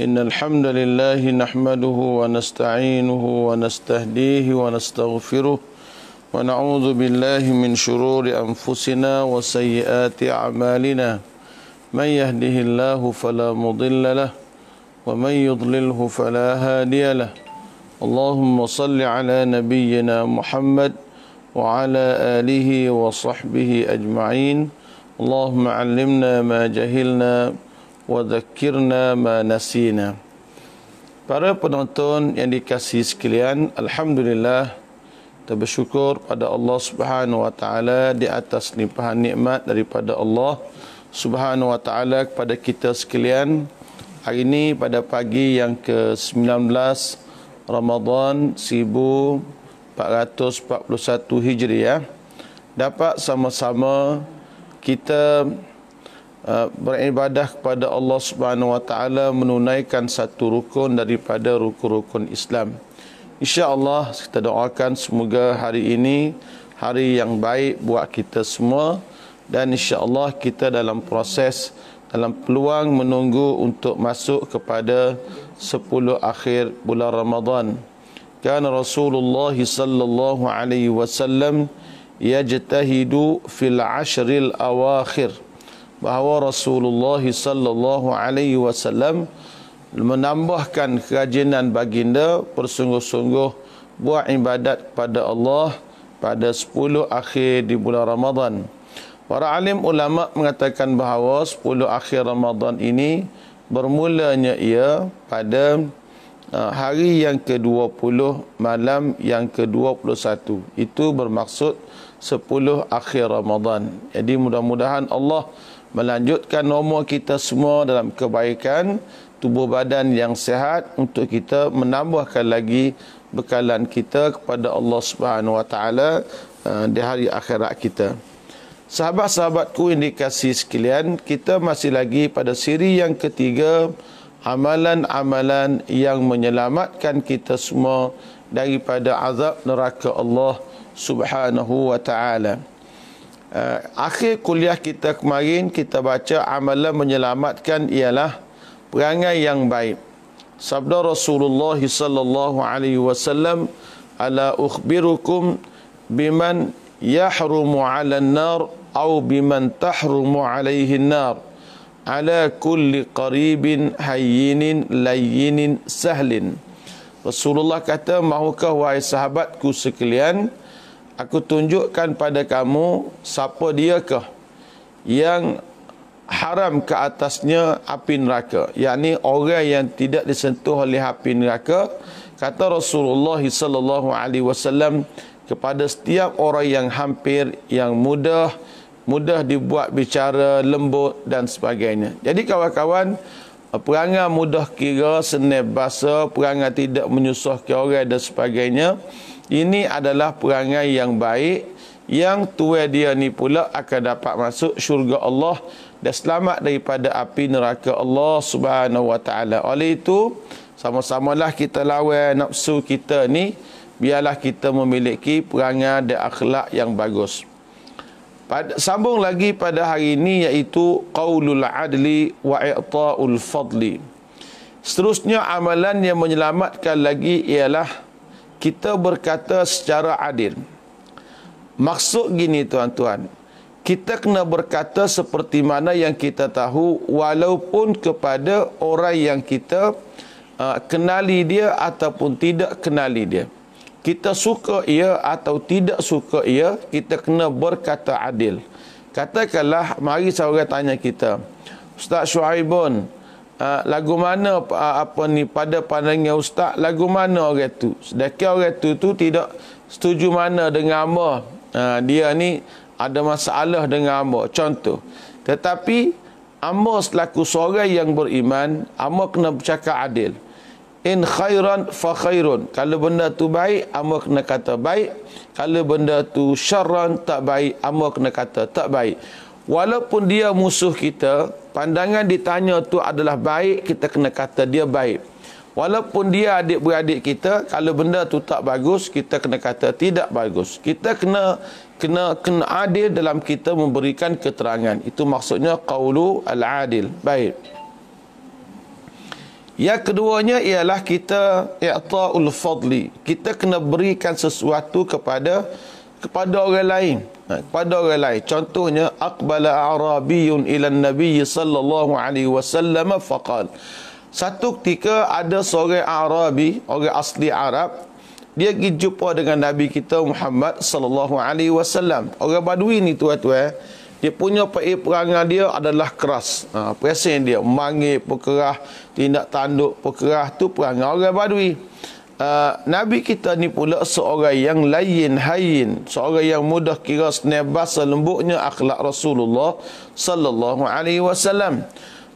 إن الحمد لله نحمده ونستعينه ونستهديه ونستغفره ونعوذ بالله من شرور أنفسنا وسيئات أعمالنا من يهده الله فلا مضل له ومن يضلله فلا هادي له اللهم صل على نبينا محمد وعلى آله وصحبه أجمعين اللهم علمنا ما جهلنا wadhakirna ma nasina Para penonton yang dikasihi sekalian, alhamdulillah kita bersyukur pada Allah Subhanahu wa taala di atas limpahan nikmat daripada Allah Subhanahu wa taala kepada kita sekalian. Hari ini pada pagi yang ke-19 Ramadan 1441 Hijriah ya. dapat sama-sama kita Eh, beribadah kepada Allah Subhanahu wa taala menunaikan satu rukun daripada rukun-rukun Islam. Insya-Allah kita doakan semoga hari ini hari yang baik buat kita semua dan insya-Allah kita dalam proses dalam peluang menunggu untuk masuk kepada 10 akhir bulan Ramadan. Kan Rasulullah sallallahu alaihi wasallam yajtahidu fil ashril awakhir bahawa Rasulullah sallallahu alaihi wasallam menambahkan kerajinan baginda bersungguh-sungguh buat ibadat kepada Allah pada 10 akhir di bulan Ramadan. Para alim ulama mengatakan bahawa 10 akhir Ramadan ini bermulanya ia pada uh, hari yang ke-20 malam yang ke-21. Itu bermaksud 10 akhir Ramadan. Jadi mudah-mudahan Allah melanjutkan nomor kita semua dalam kebaikan tubuh badan yang sehat untuk kita menambahkan lagi bekalan kita kepada Allah Subhanahu Wa Taala eh, di hari akhirat kita. Sahabat-sahabatku yang dikasih sekalian, kita masih lagi pada siri yang ketiga, amalan-amalan yang menyelamatkan kita semua daripada azab neraka Allah Subhanahu Wa Taala uh, akhir kuliah kita kemarin kita baca amalan menyelamatkan ialah perangai yang baik. Sabda Rasulullah sallallahu alaihi wasallam ala ukhbirukum biman yahrumu 'ala an-nar aw biman tahrumu 'alaihi an-nar ala kulli qaribin hayyinin layyinin sahlin Rasulullah kata mahukah wahai sahabatku sekalian aku tunjukkan pada kamu siapa dia ke yang haram ke atasnya api neraka yakni orang yang tidak disentuh oleh api neraka kata Rasulullah SAW kepada setiap orang yang hampir yang mudah mudah dibuat bicara lembut dan sebagainya jadi kawan-kawan perangai mudah kira senai bahasa perangai tidak menyusahkan orang dan sebagainya ini adalah perangai yang baik yang tua dia ni pula akan dapat masuk syurga Allah dan selamat daripada api neraka Allah Subhanahu Wa Taala. Oleh itu, sama-samalah kita lawan nafsu kita ni biarlah kita memiliki perangai dan akhlak yang bagus. Pada, sambung lagi pada hari ini iaitu qaulul adli wa i'ta'ul fadli. Seterusnya amalan yang menyelamatkan lagi ialah kita berkata secara adil. Maksud gini tuan-tuan, kita kena berkata seperti mana yang kita tahu walaupun kepada orang yang kita uh, kenali dia ataupun tidak kenali dia. Kita suka ia atau tidak suka ia, kita kena berkata adil. Katakanlah mari seorang tanya kita, Ustaz Shuaibun, Ah, lagu mana uh, apa ni pada pandangan ustaz lagu mana orang tu sedekah orang tu tu tidak setuju mana dengan apa uh, ah, dia ni ada masalah dengan apa contoh tetapi Amma selaku seorang yang beriman, amma kena bercakap adil. In khairan fa khairun. Kalau benda tu baik, amma kena kata baik. Kalau benda tu syarran tak baik, amma kena kata tak baik. Walaupun dia musuh kita, pandangan ditanya tu adalah baik, kita kena kata dia baik. Walaupun dia adik-beradik kita, kalau benda tu tak bagus, kita kena kata tidak bagus. Kita kena kena kena adil dalam kita memberikan keterangan. Itu maksudnya qaulu al-adil. Baik. Yang keduanya ialah kita i'ta'ul fadli. Kita kena berikan sesuatu kepada kepada orang lain kepada ha, orang lain contohnya aqbala arabiyun ila nabi sallallahu alaihi wasallam faqal satu ketika ada seorang arabi orang asli arab dia pergi jumpa dengan nabi kita Muhammad sallallahu alaihi wasallam orang badui ni tuan-tuan dia punya perangai dia adalah keras. Ha, Perasaan dia, mangi, pekerah, tindak tanduk, pekerah, tu perangai orang badui. Ah, Nabi kita ni pula seorang yang layin hayin, seorang yang mudah kira senyap bahasa lembutnya akhlak Rasulullah sallallahu alaihi wasallam.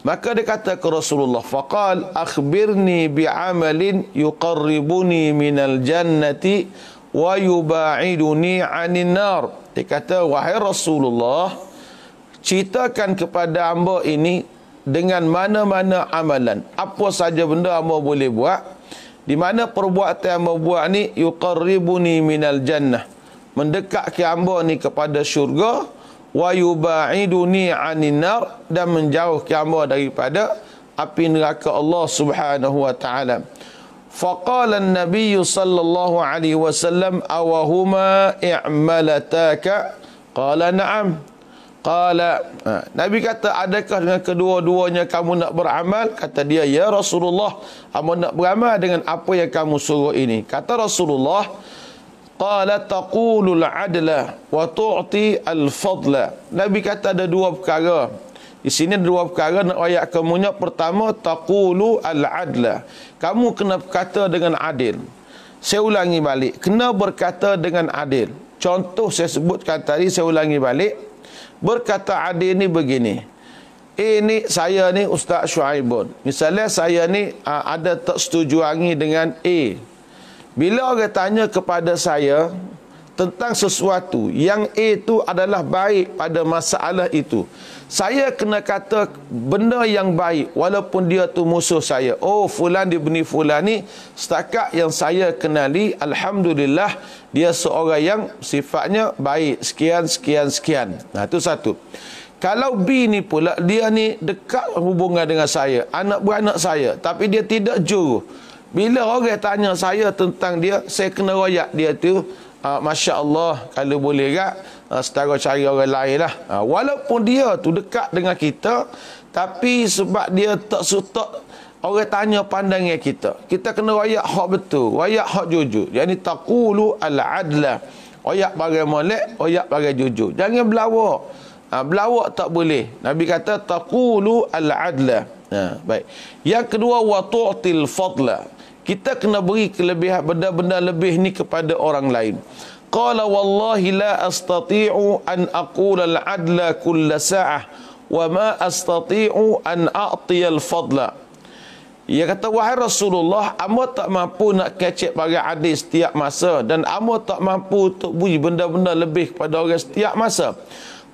Maka dia kata ke Rasulullah, faqal akhbirni bi amalin yuqarribuni minal jannati wa yuba'iduni 'anil nar. Dia kata wahai Rasulullah, ceritakan kepada hamba ini dengan mana-mana amalan apa saja benda hamba boleh buat di mana perbuatan yang berbuat ni yuqarribuni minal jannah. Mendekatkan hamba ni kepada syurga wa yubaiduni anin nar dan menjauhkan hamba daripada api neraka Allah Subhanahu wa taala. Faqala an-nabiy sallallahu alaihi wasallam awahuma i'malataka? Qala na'am. Qala ha, Nabi kata adakah dengan kedua-duanya kamu nak beramal? Kata dia ya Rasulullah, kamu nak beramal dengan apa yang kamu suruh ini. Kata Rasulullah Qala taqulul adla wa tu'ti al fadla. Nabi kata ada dua perkara. Di sini ada dua perkara nak ayat kemunya pertama taqulu al adla. Kamu kena berkata dengan adil. Saya ulangi balik, kena berkata dengan adil. Contoh saya sebutkan tadi saya ulangi balik. Berkata Adi ni begini. Ini eh, saya ni Ustaz Shuaibun. Misalnya saya ni uh, ada tak setuju angin dengan A. Bila orang tanya kepada saya, tentang sesuatu yang A itu adalah baik pada masalah itu. Saya kena kata benda yang baik walaupun dia tu musuh saya. Oh fulan di benih fulan ni setakat yang saya kenali alhamdulillah dia seorang yang sifatnya baik sekian sekian sekian. Nah itu satu. Kalau B ni pula dia ni dekat hubungan dengan saya, anak beranak saya tapi dia tidak juru. Bila orang tanya saya tentang dia, saya kena royak dia tu uh, ah, Masya Allah Kalau boleh tak uh, ah, Setara cari orang lain lah uh, Walaupun dia tu dekat dengan kita Tapi sebab dia tak sutak Orang tanya pandangnya kita Kita kena wayak hak betul wayak hak jujur Jadi takulu al adla wayak bagai molek Rayak bagai jujur Jangan belawak ha, Belawak tak boleh Nabi kata takulu al adla ha, Baik Yang kedua Watu'til fadla kita kena beri kelebihan benda-benda lebih ni kepada orang lain qala wallahi la astati'u an aqula al-adla kull sa'ah wa ma astati'u an a'ti al-fadla ia kata wahai Rasulullah Amba tak mampu nak kecek bagi adik setiap masa Dan amba tak mampu untuk bunyi benda-benda lebih kepada orang setiap masa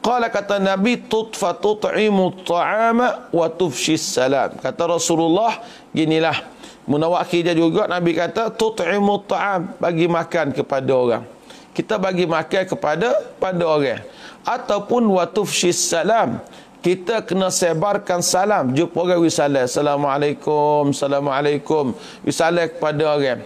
Qala kata Nabi tutfa tut'imu ta'ama wa tufshi salam. Kata Rasulullah lah. Munawaki dia juga Nabi kata tut'imu ta'am bagi makan kepada orang. Kita bagi makan kepada pada orang. Ataupun wa tufshi salam. Kita kena sebarkan salam. Jumpa orang wisalai. Assalamualaikum. Assalamualaikum. Wisalai kepada orang.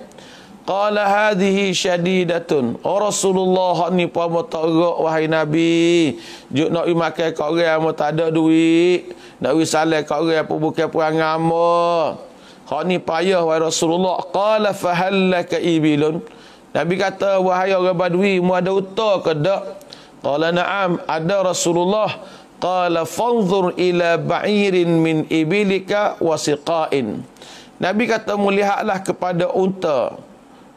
Qala hadhihi syadidatun. O oh, Rasulullah ni pama tarak wahai Nabi. Juk nak makan kat orang yang tak ada duit. Nak pergi salam kat orang yang bukan perang ama. Hak ni payah wahai Rasulullah. Qala fahallaka ibilun. Nabi kata wahai orang badui. Mu ada utah ke tak? Qala na'am ada Rasulullah. Qala fanzur ila ba'irin min ibilika wasiqain. Nabi kata melihatlah kepada unta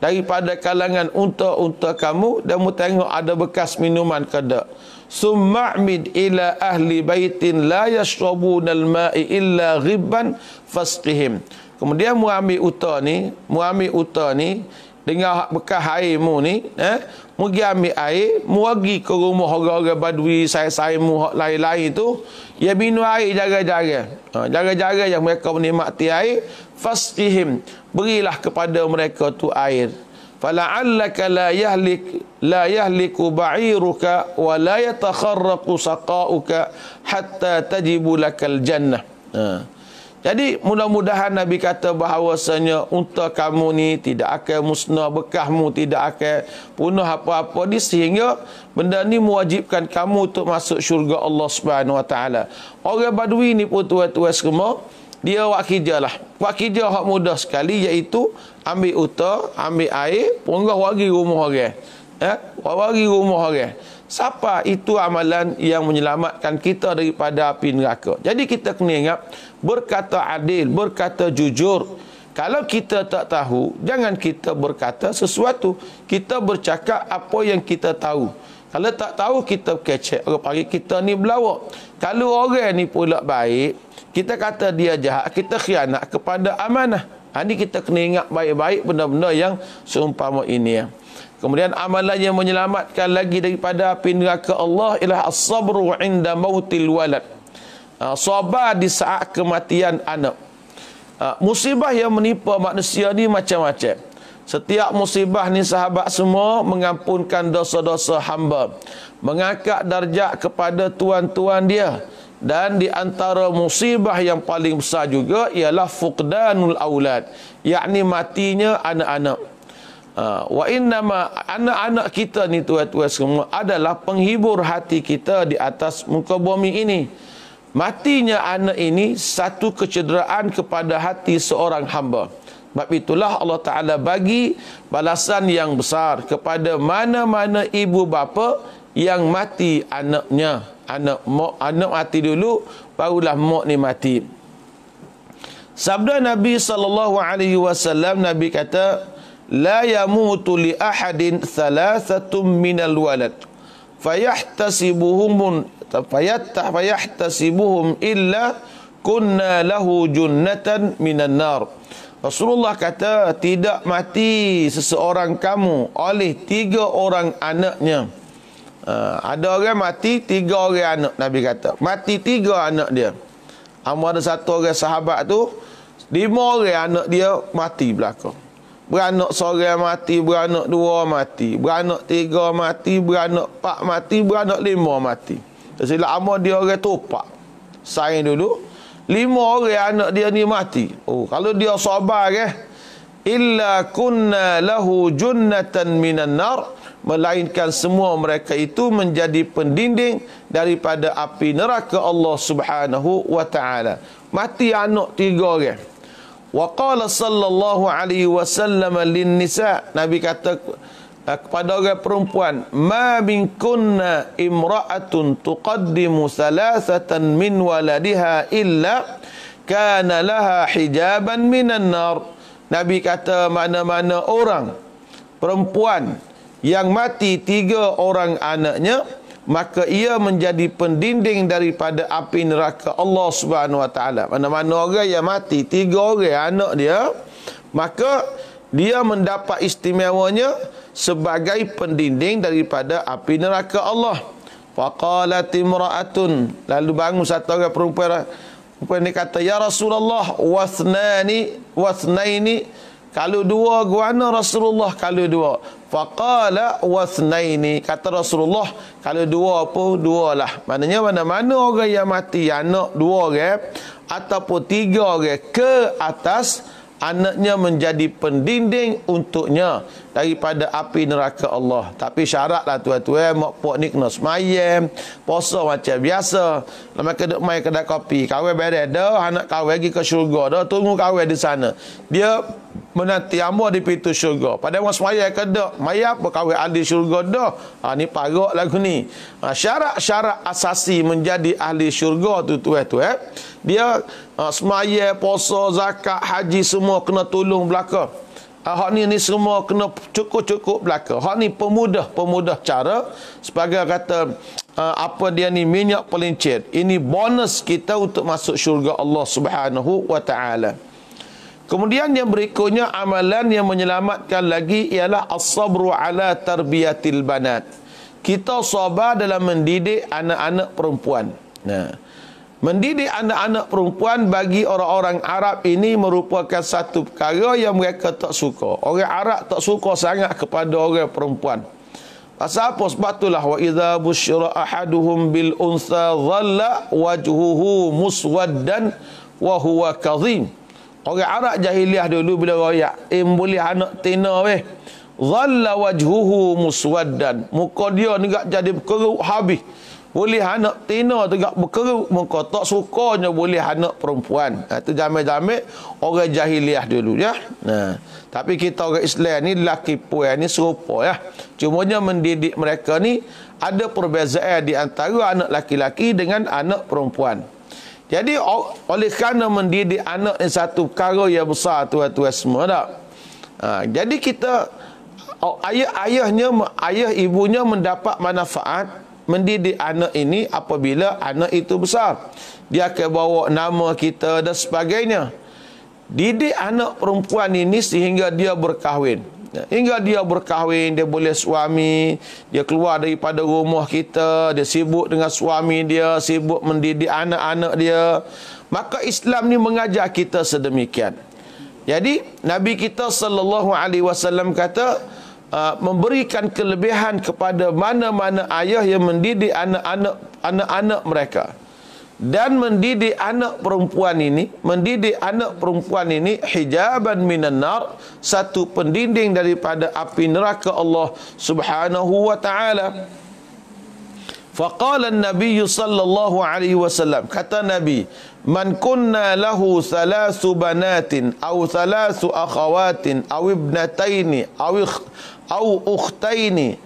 daripada kalangan unta-unta kamu dan mu tengok ada bekas minuman ke tak summa'mid ila ahli baitin la yashrabuna al-ma'i illa ghibban fasqihim kemudian mu ambil unta ni mu ambil unta ni Sehingga ha-, bekas air mu ni eh, Mugi ambil air Mugi ke rumah orang-orang badui Saya-saya mu lain-lain tu Ya minum air jaga-jaga ha, Jaga-jaga yang mereka menikmati air fasihim, Berilah kepada mereka tu air Fala'allaka la yahlik La yahliku ba'iruka Wa la yatakharraku saqa'uka Hatta tajibu lakal jannah Haa jadi mudah-mudahan Nabi kata bahawasanya unta kamu ni tidak akan musnah bekahmu tidak akan punah apa-apa ni sehingga benda ni mewajibkan kamu untuk masuk syurga Allah Subhanahu Wa Taala. Orang Badui ni pun tua-tua semua dia wakijalah. Wakijah hak mudah sekali iaitu ambil unta, ambil air, punggah wagi rumah orang. Ya, eh? wagi rumah orang. Siapa itu amalan yang menyelamatkan kita daripada api neraka? Jadi kita kena ingat berkata adil, berkata jujur. Kalau kita tak tahu, jangan kita berkata sesuatu. Kita bercakap apa yang kita tahu. Kalau tak tahu kita kecek orang pagi kita ni belawak. Kalau orang ni pula baik, kita kata dia jahat, kita khianat kepada amanah. Ini ha, kita kena ingat baik-baik benda-benda yang seumpama ini. Ya. Kemudian amalan yang menyelamatkan lagi daripada api neraka Allah ialah as-sabru inda mautil walad. Uh, sabar di saat kematian anak. Ah, musibah yang menimpa manusia ni macam-macam. Setiap musibah ni sahabat semua mengampunkan dosa-dosa hamba. Mengangkat darjat kepada tuan-tuan dia. Dan di antara musibah yang paling besar juga ialah fuqdanul aulad. Yakni matinya anak-anak. Ah, wa innama anak-anak kita ni tuan-tuan semua adalah penghibur hati kita di atas muka bumi ini. Matinya anak ini satu kecederaan kepada hati seorang hamba. Sebab itulah Allah Ta'ala bagi balasan yang besar kepada mana-mana ibu bapa yang mati anaknya. Anak mak anak mati dulu, barulah mak ni mati. Sabda Nabi saw. Nabi kata, la yamutu li ahadin thalathatun minal walad fayahtasibuhum fayatta fayahtasibuhum illa kunna lahu junnatan minan nar Rasulullah kata tidak mati seseorang kamu oleh tiga orang anaknya ha, ada orang mati tiga orang anak Nabi kata mati tiga anak dia Amu ada satu orang sahabat tu Lima orang anak dia mati belakang Beranak seorang mati, beranak dua mati, beranak tiga mati, beranak empat mati, beranak lima mati. Jadi lah ama dia orang topak. Sain dulu. Lima orang anak dia ni mati. Oh, kalau dia sabar eh. Illa kunna lahu junnatan minan nar. Melainkan semua mereka itu menjadi pendinding daripada api neraka Allah subhanahu wa ta'ala. Mati anak tiga orang. Wa qala sallallahu alaihi wasallam lin nisa Nabi kata eh, kepada orang perempuan ma min imra'atun tuqaddimu thalathatan min waladiha illa kana laha hijaban minan nar Nabi kata mana-mana orang perempuan yang mati tiga orang anaknya maka ia menjadi pendinding daripada api neraka Allah Subhanahu Wa Taala. Mana-mana orang yang mati, tiga orang anak dia, maka dia mendapat istimewanya sebagai pendinding daripada api neraka Allah. Faqalat imra'atun, lalu bangun satu orang perempuan, perempuan ni kata, "Ya Rasulullah, wasnani, wasnaini" Kalau dua guana Rasulullah kalau dua. Faqala wasnaini. Kata Rasulullah kalau dua pun dua lah. Maknanya mana-mana orang yang mati anak dua orang ataupun tiga orang ke atas anaknya menjadi pendinding untuknya daripada api neraka Allah. Tapi syaratlah tuan-tuan, mak pok ni kena semayam, puasa macam biasa. Lama kena main kedai kopi, kawin beres dah, anak kawin pergi ke syurga dah, tunggu kawin di sana. Dia menanti ambo di pintu syurga. Padahal orang semaya ke dah, maya apa kawin ahli syurga dah. Ha, ni parok lagu ni. Ha, syarat-syarat asasi menjadi ahli syurga tu tuan-tuan. Eh. Dia uh, ha, semaya, puasa, zakat, haji semua kena tolong belakang. Ah, hak ni ni semua kena cukup-cukup belaka. Hak ni pemudah-pemudah cara sebagai kata uh, apa dia ni minyak pelincir. Ini bonus kita untuk masuk syurga Allah Subhanahu wa Kemudian yang berikutnya amalan yang menyelamatkan lagi ialah as-sabru ala tarbiyatil banat. Kita sabar dalam mendidik anak-anak perempuan. Nah. Mendidik anak-anak perempuan bagi orang-orang Arab ini merupakan satu perkara yang mereka tak suka. Orang Arab tak suka sangat kepada orang perempuan. Pasal apa? Sebab itulah. وَإِذَا بُشْرَ أَحَدُهُمْ بِالْأُنْثَى ظَلَّ وَجْهُهُ مُسْوَدًا وَهُوَ كَظِيمٌ Orang Arab jahiliah dulu bila royak. Eh, boleh anak tina weh. Zalla wajhuhu muswaddan. Muka dia ni jadi keruk habis boleh anak tina tegak berkeruk muka tak sukanya boleh anak perempuan ha, tu jamai-jamai orang jahiliah dulu ya nah ha, tapi kita orang Islam ni laki puan ni serupa ya Cuma nya mendidik mereka ni ada perbezaan di antara anak laki-laki dengan anak perempuan jadi oleh kerana mendidik anak yang satu perkara yang besar tuan-tuan semua tak ha, jadi kita ayah-ayahnya ayah ibunya mendapat manfaat mendidik anak ini apabila anak itu besar. Dia akan bawa nama kita dan sebagainya. Didik anak perempuan ini sehingga dia berkahwin. Hingga dia berkahwin, dia boleh suami, dia keluar daripada rumah kita, dia sibuk dengan suami dia, sibuk mendidik anak-anak dia. Maka Islam ni mengajar kita sedemikian. Jadi Nabi kita sallallahu alaihi wasallam kata, uh, memberikan kelebihan kepada mana-mana ayah yang mendidik anak-anak anak-anak mereka dan mendidik anak perempuan ini mendidik anak perempuan ini hijaban minan nar satu pendinding daripada api neraka Allah Subhanahu wa taala faqala an-nabi sallallahu alaihi wasallam kata nabi man kunna lahu thalathu banatin aw thalathu akhawatin aw ibnataini aw au ukhtaini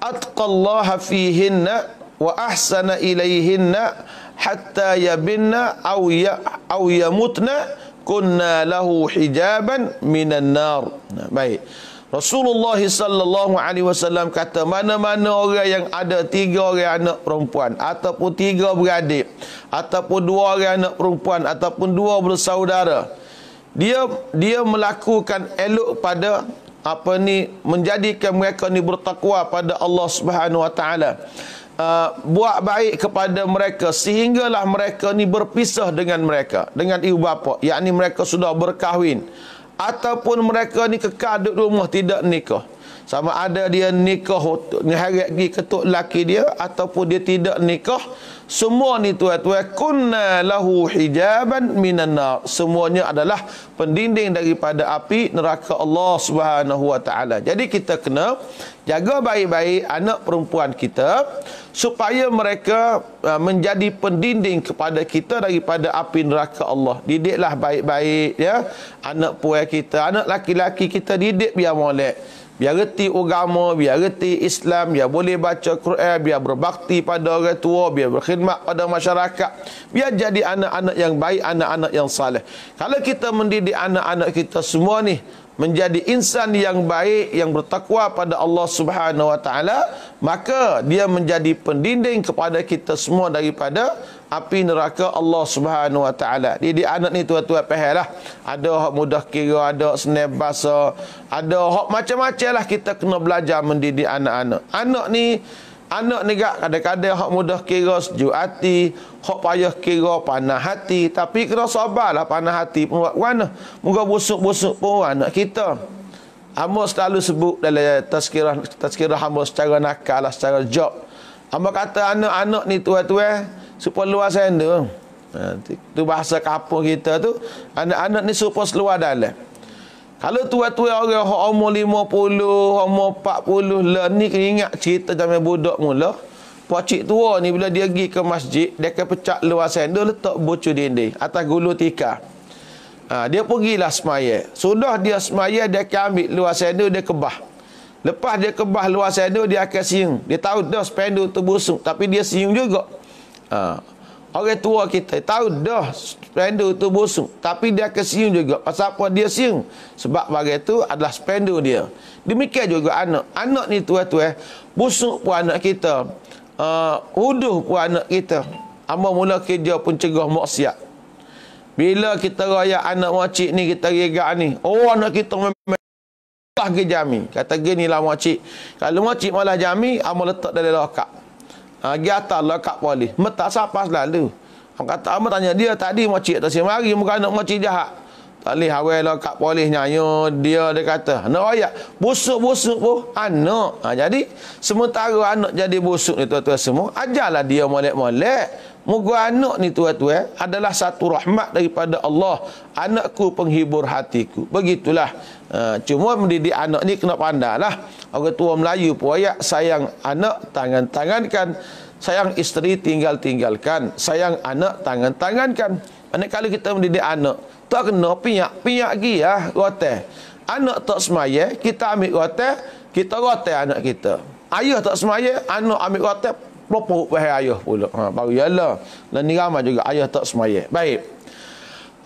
atqallaha fihinna wa ahsana ilayhinna hatta yabinna au ya au yamutna kunna lahu hijaban minan nar nah, baik Rasulullah sallallahu alaihi wasallam kata mana-mana orang yang ada tiga orang anak perempuan ataupun tiga beradik ataupun dua orang anak perempuan ataupun dua bersaudara dia dia melakukan elok pada apa ni menjadikan mereka ni bertakwa pada Allah Subhanahu Wa Taala. Uh, buat baik kepada mereka sehinggalah mereka ni berpisah dengan mereka dengan ibu bapa yakni mereka sudah berkahwin ataupun mereka ni kekal duduk rumah tidak nikah sama ada dia nikah Ngeharap pergi ketuk laki dia Ataupun dia tidak nikah Semua ni tuan-tuan Kunna lahu hijaban minanar Semuanya adalah pendinding daripada api Neraka Allah SWT Jadi kita kena jaga baik-baik anak perempuan kita Supaya mereka uh, menjadi pendinding kepada kita Daripada api neraka Allah Didiklah baik-baik ya Anak puan kita Anak laki-laki kita didik biar molek biar reti agama, biar reti Islam, biar boleh baca Quran, biar berbakti pada orang tua, biar berkhidmat pada masyarakat, biar jadi anak-anak yang baik, anak-anak yang saleh. Kalau kita mendidik anak-anak kita semua ni menjadi insan yang baik yang bertakwa pada Allah Subhanahu Wa Taala, maka dia menjadi pendinding kepada kita semua daripada api neraka Allah Subhanahu Wa Taala. Di di anak ni tua-tua pehelah. Ada hak mudah kira, ada senep bahasa, ada hak macam-macam lah kita kena belajar mendidik anak-anak. Anak ni Anak ni gak kadang-kadang hak mudah kira sejuk hati, hak payah kira panah hati, tapi kena sabarlah panah hati pun buat mana. Muka busuk-busuk pun anak kita. Amos selalu sebut dalam tazkirah tazkirah hamba secara nakal lah, secara job. Hamba kata anak-anak ni tua-tua super luar sana. Ha, tu bahasa kampung kita tu anak-anak ni super seluar dalam. Kalau tua-tua tuan orang hok umur 50, umur 40 lah ni ingat cerita zaman budak mula. Pakcik tua ni bila dia pergi ke masjid, dia akan pecah luar sendok letak bocu dinding atas gulu tikar. Ha, dia pergilah semaya. Sudah dia semaya, dia akan ambil luar sendok, dia kebah. Lepas dia kebah luar sadu, dia akan siung. Dia tahu dah spendu tu busuk. Tapi dia siung juga. Ha. Orang tua kita tahu dah spendu tu busuk. Tapi dia akan siung juga. Pasal apa dia siung? Sebab bagi tu adalah spendu dia. Demikian juga anak. Anak ni tua-tua. Busuk pun anak kita. Uh, ha, uduh pun anak kita. Amal mula kerja pun cegah maksiat. Bila kita raya anak makcik ni, kita regak ni. Oh, anak kita memang letak ke jami. Kata gini lah makcik. Kalau makcik malah jami, amal letak dalam lokak. Ha, gi atas lokak boleh. Metak siapa selalu. Am kata amal tanya dia tadi makcik tak semari. Muka anak makcik jahat. Tak boleh hawa lokak boleh nyanyo dia dia kata. Anak rakyat. Busuk-busuk pun anak. Ha, jadi, sementara anak jadi busuk ni tuan-tuan semua. Ajarlah dia molek-molek. Moga anak ni tuan-tuan adalah satu rahmat daripada Allah. Anakku penghibur hatiku. Begitulah. Eh, cuma mendidik anak ni kena pandalah. Orang tua Melayu puaya sayang anak tangan-tangankan, sayang isteri tinggal-tinggalkan, sayang anak tangan-tangankan. Anak kali kita mendidik anak, tak kena piak piak gi ya, rote. Anak tak semaya, kita ambil rote, kita rote anak kita. Ayah tak semaya, anak ambil rote, Berapa ayah pula ha, Baru ialah Dan ni ramai juga Ayah tak semaya Baik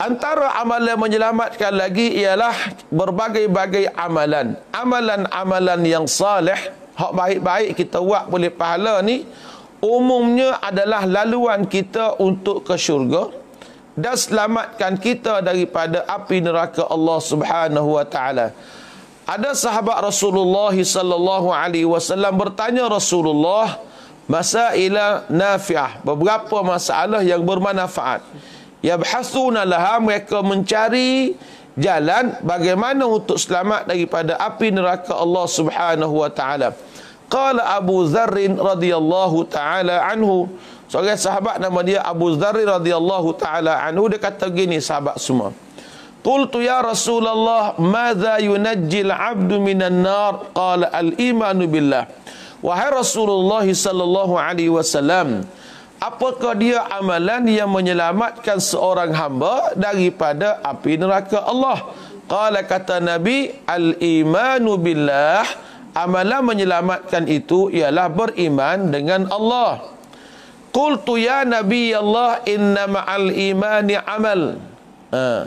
Antara amalan menyelamatkan lagi ialah berbagai-bagai amalan. Amalan-amalan yang salih, hak baik-baik kita buat boleh pahala ni, umumnya adalah laluan kita untuk ke syurga dan selamatkan kita daripada api neraka Allah Subhanahu wa taala. Ada sahabat Rasulullah sallallahu alaihi wasallam bertanya Rasulullah masailah nafiah, beberapa masalah yang bermanfaat. Ya, yabhasuna laha mereka mencari jalan bagaimana untuk selamat daripada api neraka Allah Subhanahu wa taala. Qala Abu Dzar radhiyallahu taala anhu. Seorang sahabat nama dia Abu Dzar radhiyallahu taala anhu dia kata gini sahabat semua. Qultu ya Rasulullah, madza yunajjil 'abdu minan nar? Qala al-iman billah. Wahai Rasulullah sallallahu alaihi wasallam, apakah dia amalan yang menyelamatkan seorang hamba daripada api neraka Allah qala kata nabi al imanu billah amalan menyelamatkan itu ialah beriman dengan Allah qultu ya nabi Allah inna al imani amal ha.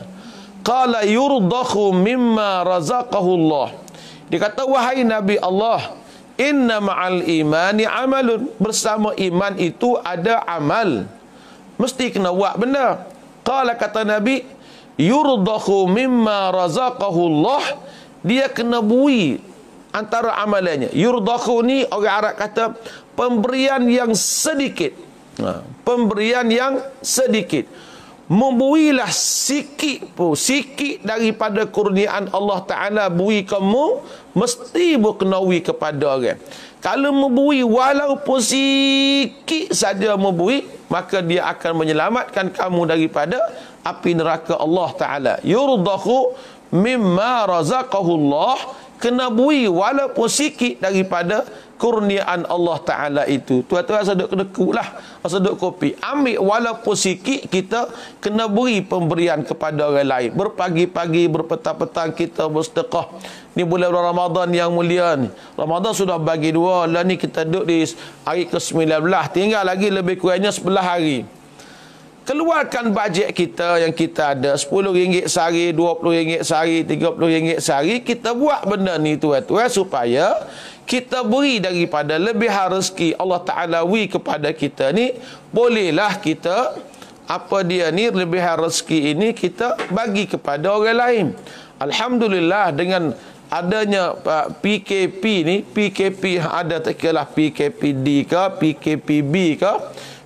qala yurdakhu mimma razaqahu Allah dia kata wahai nabi Allah Inna ma'al imani amalun Bersama iman itu ada amal Mesti kena buat benda Kala kata Nabi Yurdahu mimma razaqahu Allah Dia kena bui Antara amalannya Yurdahu ni orang Arab kata Pemberian yang sedikit ha, Pemberian yang sedikit Membuilah sikit pun sikit daripada kurniaan Allah Taala bui kamu mesti berkenawi kepada orang. Kalau membui walaupun sikit saja membui, maka dia akan menyelamatkan kamu daripada api neraka Allah Taala. Yurdahu mimma razaqahu Allah kena bui walaupun sikit daripada kurniaan Allah Ta'ala itu. Tuan-tuan rasa duduk kedekut lah. Rasa duduk kopi. Ambil walaupun sikit kita kena beri pemberian kepada orang lain. Berpagi-pagi, berpetang-petang kita bersedekah. Ni bulan Ramadan yang mulia ni. Ramadan sudah bagi dua. Lah ni kita duduk di hari ke-19. Tinggal lagi lebih kurangnya sebelah hari. Keluarkan bajet kita yang kita ada RM10 sehari, RM20 sehari, RM30 sehari Kita buat benda ni tuan-tuan Supaya kita beri daripada lebih rezeki Allah Ta'ala wi kepada kita ni, bolehlah kita, apa dia ni, lebih rezeki ini kita bagi kepada orang lain. Alhamdulillah dengan adanya PKP uh, ni, PKP ada tak kira lah PKPD ke, PKPB ke,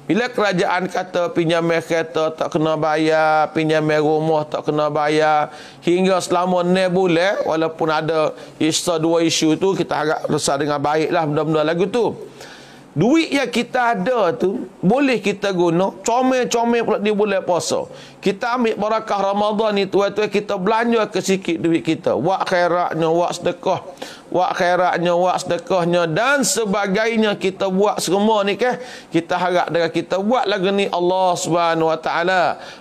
bila kerajaan kata pinjam kereta tak kena bayar, pinjam rumah tak kena bayar, hingga selama ni boleh, walaupun ada isu dua isu tu, kita harap resah dengan baiklah benda-benda lagu tu. Duit yang kita ada tu Boleh kita guna Comel-comel pula dia boleh puasa Kita ambil barakah Ramadan ni Tuan-tuan kita belanja ke sikit duit kita Wak khairatnya, wak sedekah Wak khairatnya, wak sedekahnya Dan sebagainya kita buat semua ni ke Kita harap dengan kita buat lagi ni Allah SWT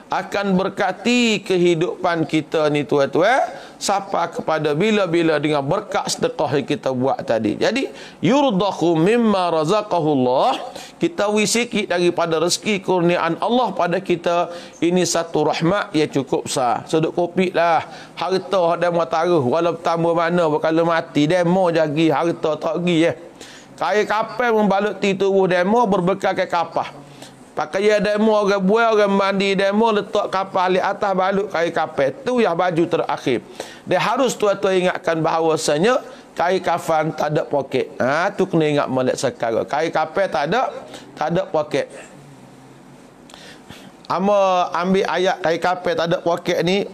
Akan berkati kehidupan kita ni tuan-tuan sapa kepada bila-bila dengan berkat sedekah yang kita buat tadi. Jadi, yurdahu mimma razaqahullah, kita wisiki daripada rezeki kurniaan Allah pada kita, ini satu rahmat yang cukup sah. Sedut kopi lah, harta dan mataruh, walau pertama mana, kalau mati, demo jagi harta tak pergi eh. Kaya kapal membalut tubuh demo berbekal kapal. Pakai ya demo orang buai orang mandi demo letak kapal di atas balut kain kapal tu yang baju terakhir. Dia harus tuan-tuan ingatkan bahawasanya kain kafan tak ada poket. Ha tu kena ingat molek sekarang. Kain kapal tak ada tak ada poket. Ama ambil ayat kain kapal tak ada poket ni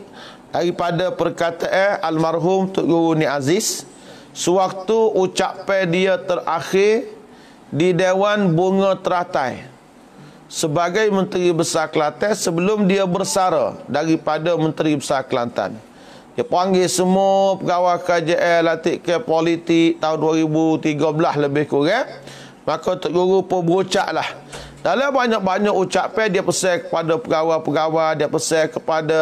daripada perkataan almarhum Tok Guru Ni Aziz sewaktu ucapan dia terakhir di Dewan Bunga Teratai sebagai Menteri Besar Kelantan sebelum dia bersara daripada Menteri Besar Kelantan. Dia panggil semua pegawai KJL latih ke politik tahun 2013 lebih kurang. Maka Tok Guru pun lah. Dalam banyak-banyak ucapan dia pesan kepada pegawai-pegawai, dia pesan kepada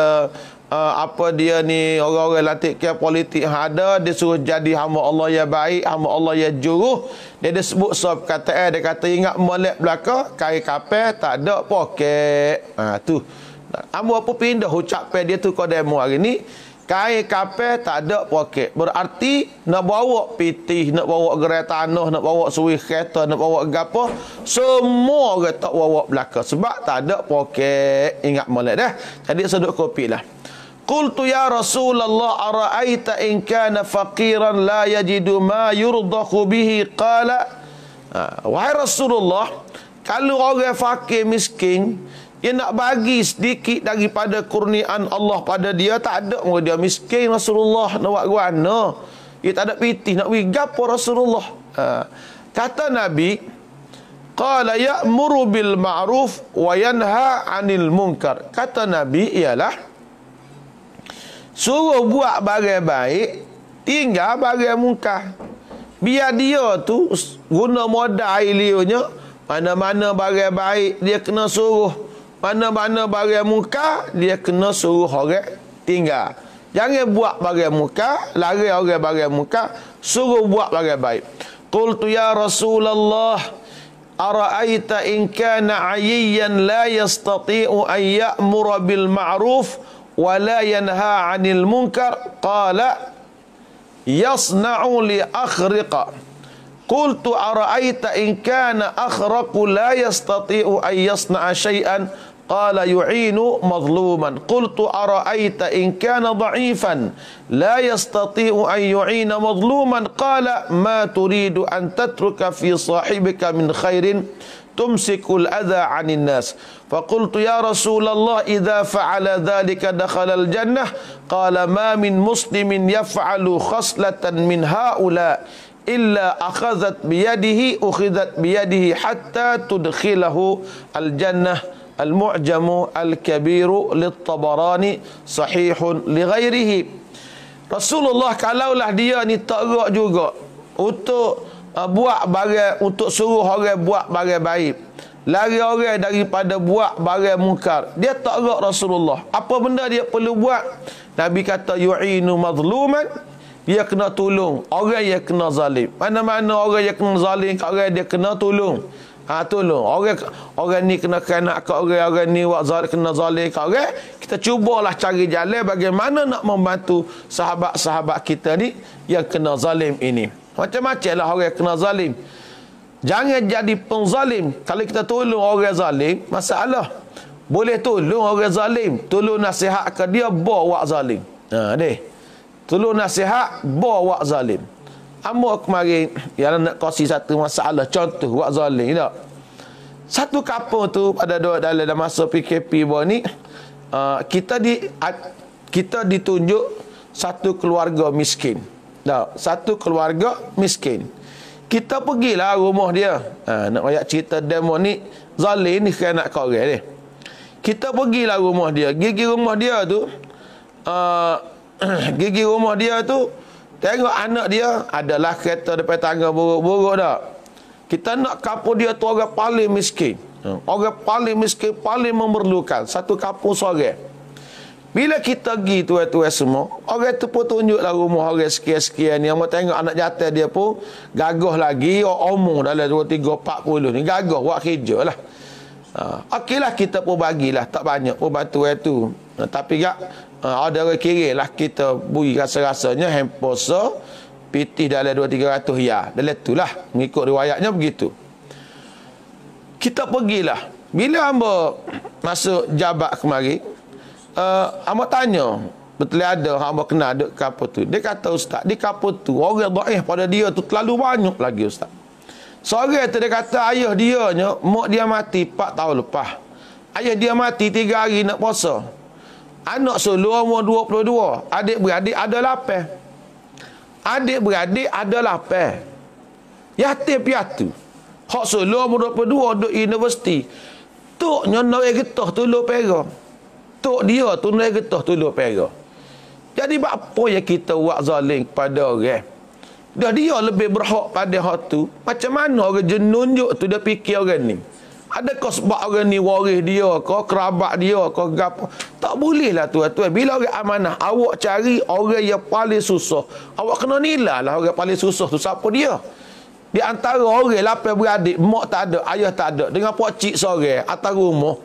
uh, apa dia ni orang-orang latih ke politik yang ada dia suruh jadi hamba Allah yang baik hamba Allah yang juruh dia dia sebut sebab so, kata eh, dia kata ingat molek belaka kain kapal tak ada poket ha tu ambo apa pindah ucap dia tu kau demo hari ni kain kapal tak ada poket berarti nak bawa piti nak bawa kereta tanah nak bawa suwi kereta nak bawa gapo semua orang tak bawa belaka sebab tak ada poket ingat molek dah jadi seduk kopi lah Qultu ya Rasulullah ara'aita in kana faqiran la yajidu ma yurdahu bihi qala ha, wahai Rasulullah kalau orang fakir miskin dia nak bagi sedikit daripada kurniaan Allah pada dia tak ada orang dia miskin Rasulullah nak buat guana dia tak ada piti nak bagi gapo Rasulullah ha, kata Nabi qala ya'muru bil ma'ruf wa yanha 'anil munkar kata Nabi ialah Suruh buat bagai baik Tinggal bagai muka Biar dia tu Guna modal ilionya Mana-mana bagai baik Dia kena suruh Mana-mana bagai muka Dia kena suruh orang tinggal Jangan buat bagai muka Lari orang bagai muka Suruh buat bagai baik Qultu ya Rasulullah Ara'aita in kana ayyan la yastati'u an ya'mura bil ma'ruf ولا ينهى عن المنكر قال يصنع لأخرق قلت أرأيت إن كان أخرق لا يستطيع أن يصنع شيئا قال يعين مظلوما قلت أرأيت إن كان ضعيفا لا يستطيع أن يعين مظلوما قال ما تريد أن تترك في صاحبك من خير تمسك الأذى عن الناس فقلت يا رسول الله إذا فعل ذلك دخل الجنة قال ما من مسلم يفعل خصلة من هؤلاء إلا أخذت بيده أخذت بيده حتى تدخله الجنة المعجم الكبير للطبراني صحيح لغيره الله kalaulah dia ni tak juga untuk uh, buat bagai untuk suruh orang buat bagai baik. Lari orang daripada buat bagai mungkar. Dia tak rak Rasulullah. Apa benda dia perlu buat? Nabi kata yu'inu mazluman dia kena tolong orang yang kena zalim. Mana-mana orang yang kena zalim, orang dia kena tolong. Ha tolong. Orang orang ni kena kena ke orang orang ni buat zalim kena zalim ke orang. Kita cubalah cari jalan bagaimana nak membantu sahabat-sahabat kita ni yang kena zalim ini. Macam-macam lah orang kena zalim Jangan jadi penzalim Kalau kita tolong orang zalim Masalah Boleh tolong orang zalim Tolong nasihat ke dia Bawa wak zalim ha, deh. Tolong nasihat Bawa wak zalim Amba kemarin Yang nak kasih satu masalah Contoh wak zalim tak? Satu kapal tu pada dua dalam masa PKP bawah ni uh, kita di uh, kita ditunjuk satu keluarga miskin. Tak, satu keluarga miskin. Kita pergilah rumah dia. Ha, nak banyak cerita demo ni, zalim ni kena nak korek ni. Kita pergilah rumah dia. Gigi rumah dia tu, uh, gigi rumah dia tu, tengok anak dia, adalah kereta depan tangga buruk-buruk tak. Kita nak kapur dia tu orang paling miskin. Ha, orang paling miskin, paling memerlukan. Satu kapur sorek. Bila kita pergi tuan-tuan semua, orang tu pun tunjuklah rumah orang sekian-sekian ni. Amat tengok anak jatah dia pun gagah lagi, umur dalam tiga 3, puluh ni. Gagah, buat kerja lah. Ha, okey lah kita pun bagilah Tak banyak pun batu itu uh, ha, Tapi tak uh, ha, Ada orang kira lah Kita bui rasa-rasanya Hemposo Piti dalam dua tiga ratus ya Dalam itulah lah Mengikut riwayatnya begitu Kita pergilah Bila hamba Masuk jabat kemari uh, eh, Amat tanya Betul ada Amat kenal ada kapur tu Dia kata ustaz Di kapur tu Orang da'ih pada dia tu Terlalu banyak lagi ustaz Seorang tu dia kata Ayah dia nya Mak dia mati 4 tahun lepas Ayah dia mati 3 hari nak puasa Anak seluruh umur 22 Adik-beradik ada lapar Adik-beradik ada lapar Yatim piatu Hak seluruh umur 22 Duk universiti Tuknya nak getah tu lupa tok dia tunai getah tuluh pera. Jadi buat apa ya kita buat zalim kepada orang? Dah dia lebih berhak pada hal tu. Macam mana orang jenun tu dia fikir orang ni? Adakah sebab orang ni waris dia ke, kerabat dia ke, gapo? Tak boleh lah tuan-tuan. Bila orang amanah, awak cari orang yang paling susah. Awak kena nilah lah orang paling susah tu siapa dia. Di antara orang lapan beradik, mak tak ada, ayah tak ada. Dengan pak cik sore, atas rumah.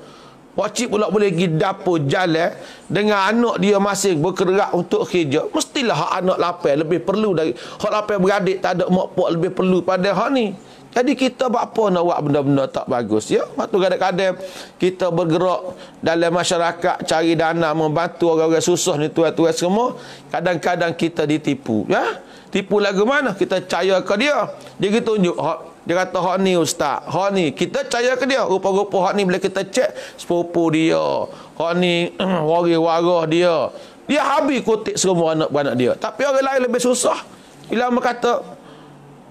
Pakcik pula boleh pergi dapur jalan Dengan anak dia masing bergerak untuk kerja Mestilah hak anak lapar lebih perlu dari Hak lapar beradik tak ada mak pak lebih perlu pada hak ni jadi kita buat apa nak buat benda-benda tak bagus ya? Waktu kadang-kadang kita bergerak dalam masyarakat cari dana membantu orang-orang susah ni tuan-tuan semua, kadang-kadang kita ditipu ya. Tipu lagu mana kita percaya ke dia? Dia tunjuk dia kata, hak ni ustaz, hak ni. Kita percaya ke dia? Rupa-rupa hak ni bila kita cek, sepupu dia. Hak ni waris-waris dia. Dia habis kutik semua anak-anak dia. Tapi orang lain lebih susah. Bila orang kata,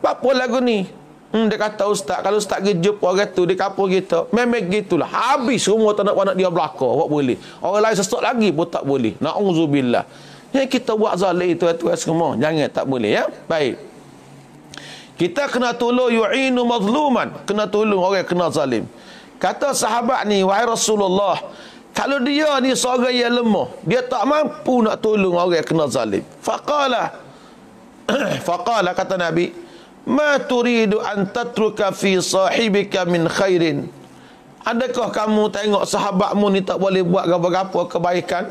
apa lagu ni? Hmm, dia kata ustaz, kalau ustaz pergi jumpa orang tu di kampung kita, memang gitulah. Habis semua anak-anak dia belaka, buat boleh. Orang lain sesat lagi pun tak boleh. Na'udzubillah. ni ya, kita buat zalim tu tu semua. Jangan tak boleh ya. Baik. Kita kena tolong yu'inu mazluman. Kena tolong orang yang kena zalim. Kata sahabat ni, wahai Rasulullah. Kalau dia ni seorang yang lemah. Dia tak mampu nak tolong orang yang kena zalim. Faqala. Faqala kata Nabi. Ma turidu an tatruka fi sahibika min khairin. Adakah kamu tengok sahabatmu ni tak boleh buat gapa-gapa kebaikan?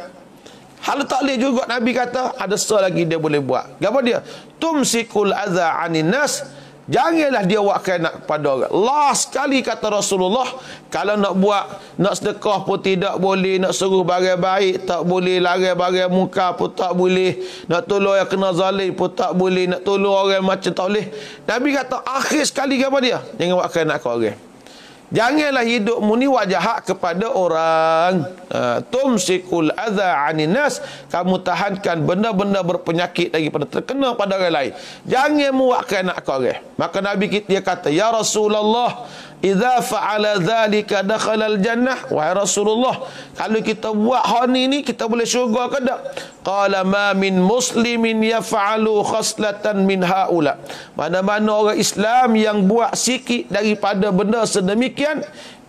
Hal tak boleh juga Nabi kata ada sesuatu lagi dia boleh buat. Apa dia? Tumsikul adza anin nas. Janganlah dia buat kainak pada orang. Last sekali kata Rasulullah, kalau nak buat, nak sedekah pun tidak boleh, nak suruh bagai baik, tak boleh, lari bagai muka pun tak boleh, nak tolong yang kena zalim pun tak boleh, nak tolong orang macam tak boleh. Nabi kata, akhir sekali kata dia, jangan buat kainak ke orang. Janganlah hidupmu ni wajahak kepada orang. Ha, tumsikul adha aninas. Kamu tahankan benda-benda berpenyakit lagi pada terkena pada orang lain. Jangan muakkan anak kau. Maka Nabi kita kata, Ya Rasulullah. Iza fa'ala zalika dakhal jannah Wahai Rasulullah Kalau kita buat honey ni Kita boleh syurga ke tak? Qala ma min muslimin yafa'alu khaslatan min ha'ula Mana-mana orang Islam yang buat sikit Daripada benda sedemikian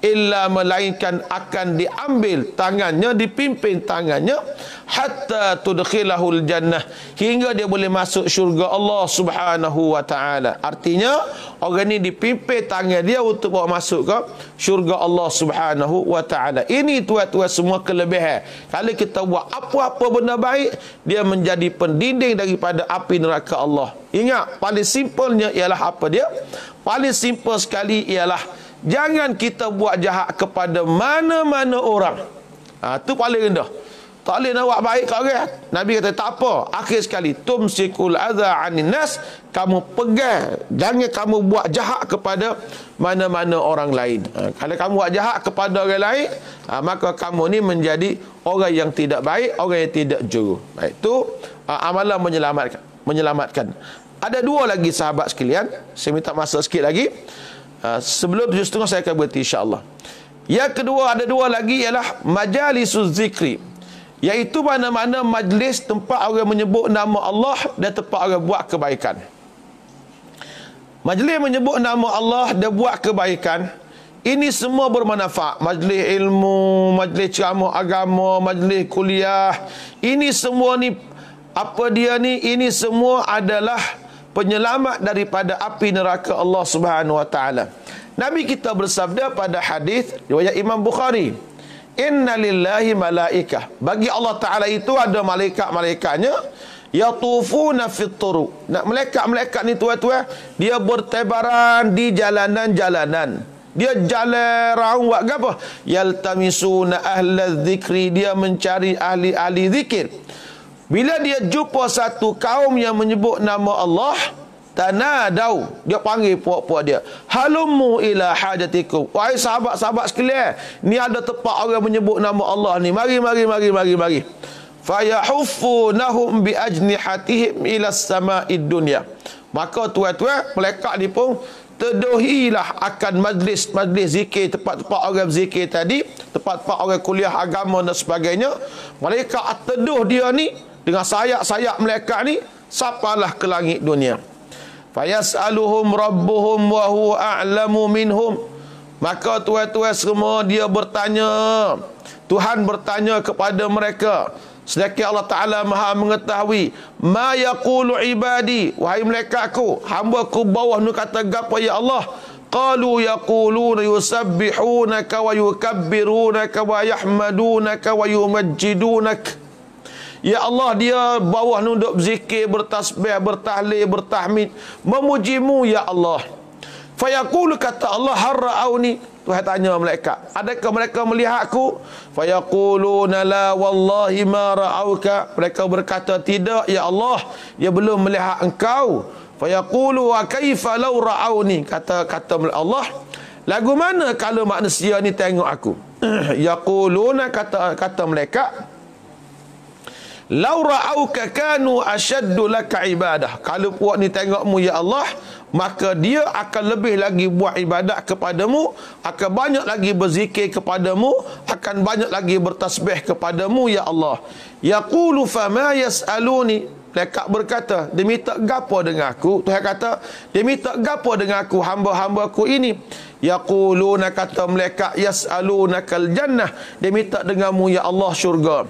illa melainkan akan diambil tangannya dipimpin tangannya hatta tudkhilahul jannah hingga dia boleh masuk syurga Allah Subhanahu wa taala artinya orang ini dipimpin tangan dia untuk bawa masuk ke syurga Allah Subhanahu wa taala ini tuat-tuat semua kelebihan kalau kita buat apa-apa benda baik dia menjadi pendinding daripada api neraka Allah ingat paling simpelnya ialah apa dia paling simple sekali ialah Jangan kita buat jahat kepada mana-mana orang. Ha, tu paling rendah. Tak boleh nak buat baik kau. orang. Nabi kata tak apa. Akhir sekali. Tumsikul adha nas. Kamu pegang. Jangan kamu buat jahat kepada mana-mana orang lain. Ha, kalau kamu buat jahat kepada orang lain. Ha, maka kamu ni menjadi orang yang tidak baik. Orang yang tidak juru. Baik. Itu ha, amalan menyelamatkan. menyelamatkan. Ada dua lagi sahabat sekalian. Saya minta masa sikit Lagi. Ha, sebelum tujuh setengah saya akan berhenti insyaAllah. Yang kedua, ada dua lagi ialah majlis zikri. Iaitu mana-mana majlis tempat orang menyebut nama Allah dan tempat orang buat kebaikan. Majlis menyebut nama Allah dan buat kebaikan. Ini semua bermanfaat. Majlis ilmu, majlis ceramah agama, majlis kuliah. Ini semua ni apa dia ni? Ini semua adalah penyelamat daripada api neraka Allah Subhanahu wa taala. Nabi kita bersabda pada hadis riwayat Imam Bukhari, "Inna lillahi malaikah." Bagi Allah Taala itu ada malaikat-malaikatnya yatufuna fitru. Nak malaikat-malaikat ni tuan-tuan, dia bertebaran di jalanan-jalanan. Dia jalan raung buat apa? Yaltamisuna ahla zikri. Dia mencari ahli-ahli zikir. -ahli bila dia jumpa satu kaum yang menyebut nama Allah, tanadau. Dia panggil puak-puak dia. Halumu ila hajatikum. Wahai sahabat-sahabat sekalian, ni ada tempat orang menyebut nama Allah ni. Mari mari mari mari mari. Fayahuffu nahum bi ajnihatihim ila samai dunia. Maka tuan-tuan, mereka ni pun Teduhilah akan majlis-majlis zikir Tempat-tempat orang zikir tadi Tempat-tempat orang kuliah agama dan sebagainya Mereka teduh dia ni dengan sayap-sayap mereka ni sapalah ke langit dunia fayasaluhum rabbuhum wa huwa a'lamu minhum maka tuan-tuan semua dia bertanya Tuhan bertanya kepada mereka sedekah Allah taala maha mengetahui ma yaqulu ibadi wahai malaikatku hamba ku bawah nu kata gapo ya Allah qalu yaquluna yusabbihunaka wa yukabbirunaka wa yahmadunaka wa yumajjidunaka Ya Allah dia bawah nunduk duduk berzikir, bertasbih, bertahlil, bertahmid Memujimu Ya Allah Fayaqul kata Allah harra auni Tuhan tanya malaikat Adakah mereka melihatku? Fayaquluna la wallahi ma ra'auka Mereka berkata tidak Ya Allah Dia belum melihat engkau Fayaqulu wa kaifa law ra'auni Kata kata Allah Lagu mana kalau manusia ni tengok aku? Yaquluna kata kata malaikat Laura au kakanu asyaddu laka ibadah. Kalau puak ni tengokmu ya Allah, maka dia akan lebih lagi buat ibadat kepadamu, akan banyak lagi berzikir kepadamu, akan banyak lagi bertasbih kepadamu ya Allah. Yaqulu fama yasaluni lekak berkata, dia minta gapo dengan aku. Tuhan kata, dia minta gapo dengan aku, hamba-hamba aku ini. Yaquluna kata mereka, yas'alunakal jannah. Dia minta denganmu, ya Allah, syurga.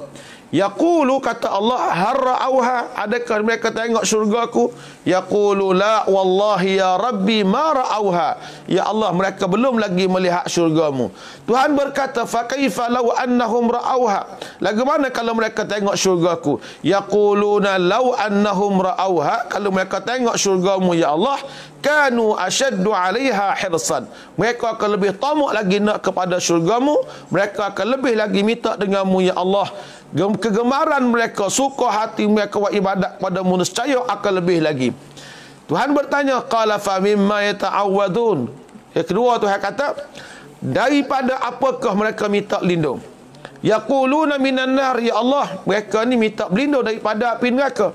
Yaqulu kata Allah harra auha adakah mereka tengok syurga aku Yaqulu la wallahi ya rabbi ma ra'auha ya Allah mereka belum lagi melihat syurgamu Tuhan berkata fa kaifa law annahum ra'auha lagu mana kalau mereka tengok syurga aku Yaquluna law annahum ra'auha kalau mereka tengok syurgamu ya Allah kanu ashaddu 'alaiha hirsan mereka akan lebih tamak lagi nak kepada syurgamu mereka akan lebih lagi minta denganmu ya Allah kegemaran mereka, suka hati mereka buat ibadat pada manusia akan lebih lagi. Tuhan bertanya, qala fa mimma yata'awwadun? Yang kedua Tuhan kata, daripada apakah mereka minta lindung? Yaquluna minan nar ya Allah, mereka ni minta lindung daripada api neraka.